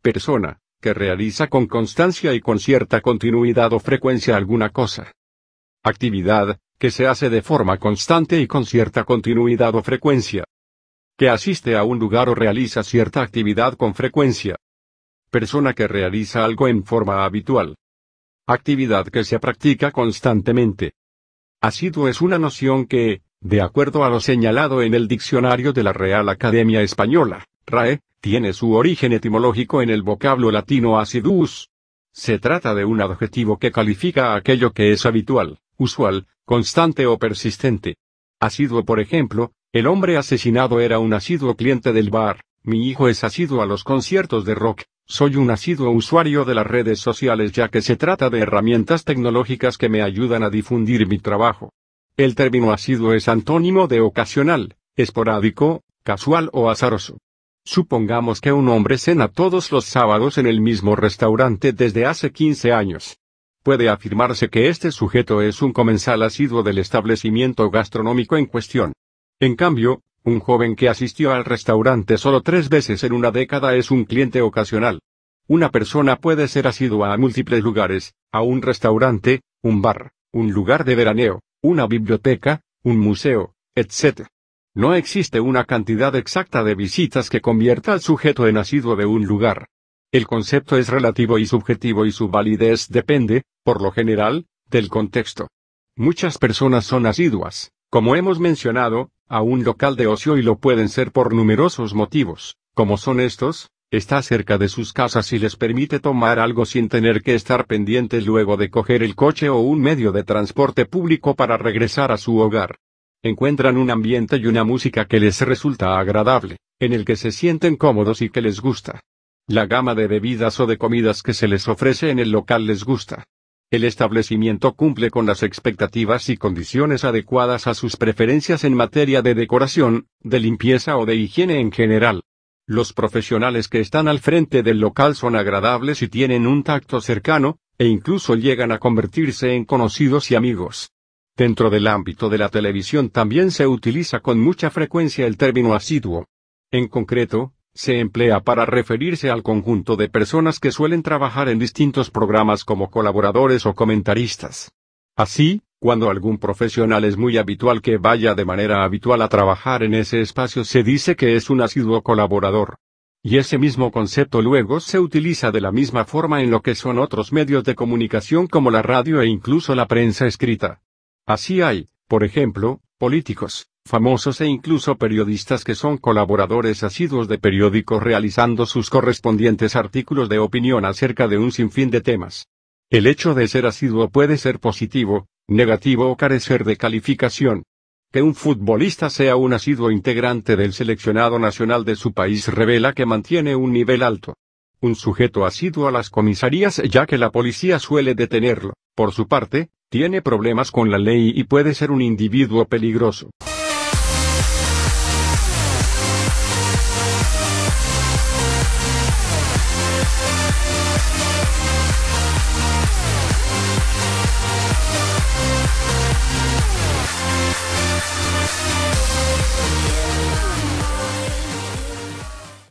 persona, que realiza con constancia y con cierta continuidad o frecuencia alguna cosa. Actividad, que se hace de forma constante y con cierta continuidad o frecuencia. Que asiste a un lugar o realiza cierta actividad con frecuencia. Persona que realiza algo en forma habitual. Actividad que se practica constantemente. Asiduo es una noción que, de acuerdo a lo señalado en el Diccionario de la Real Academia Española, RAE, tiene su origen etimológico en el vocablo latino acidus. Se trata de un adjetivo que califica aquello que es habitual, usual, constante o persistente. Asiduo, por ejemplo, el hombre asesinado era un asiduo cliente del bar, mi hijo es asiduo a los conciertos de rock, soy un asiduo usuario de las redes sociales ya que se trata de herramientas tecnológicas que me ayudan a difundir mi trabajo. El término asiduo es antónimo de ocasional, esporádico, casual o azaroso. Supongamos que un hombre cena todos los sábados en el mismo restaurante desde hace 15 años. Puede afirmarse que este sujeto es un comensal asiduo del establecimiento gastronómico en cuestión. En cambio, un joven que asistió al restaurante solo tres veces en una década es un cliente ocasional. Una persona puede ser asidua a múltiples lugares, a un restaurante, un bar, un lugar de veraneo, una biblioteca, un museo, etc. No existe una cantidad exacta de visitas que convierta al sujeto en asiduo de un lugar. El concepto es relativo y subjetivo y su validez depende, por lo general, del contexto. Muchas personas son asiduas, como hemos mencionado, a un local de ocio y lo pueden ser por numerosos motivos, como son estos, está cerca de sus casas y les permite tomar algo sin tener que estar pendientes luego de coger el coche o un medio de transporte público para regresar a su hogar encuentran un ambiente y una música que les resulta agradable, en el que se sienten cómodos y que les gusta. La gama de bebidas o de comidas que se les ofrece en el local les gusta. El establecimiento cumple con las expectativas y condiciones adecuadas a sus preferencias en materia de decoración, de limpieza o de higiene en general. Los profesionales que están al frente del local son agradables y tienen un tacto cercano, e incluso llegan a convertirse en conocidos y amigos. Dentro del ámbito de la televisión también se utiliza con mucha frecuencia el término asiduo. En concreto, se emplea para referirse al conjunto de personas que suelen trabajar en distintos programas como colaboradores o comentaristas. Así, cuando algún profesional es muy habitual que vaya de manera habitual a trabajar en ese espacio se dice que es un asiduo colaborador. Y ese mismo concepto luego se utiliza de la misma forma en lo que son otros medios de comunicación como la radio e incluso la prensa escrita. Así hay, por ejemplo, políticos, famosos e incluso periodistas que son colaboradores asiduos de periódicos realizando sus correspondientes artículos de opinión acerca de un sinfín de temas. El hecho de ser asiduo puede ser positivo, negativo o carecer de calificación. Que un futbolista sea un asiduo integrante del seleccionado nacional de su país revela que mantiene un nivel alto. Un sujeto asiduo a las comisarías ya que la policía suele detenerlo. Por su parte, tiene problemas con la ley y puede ser un individuo peligroso.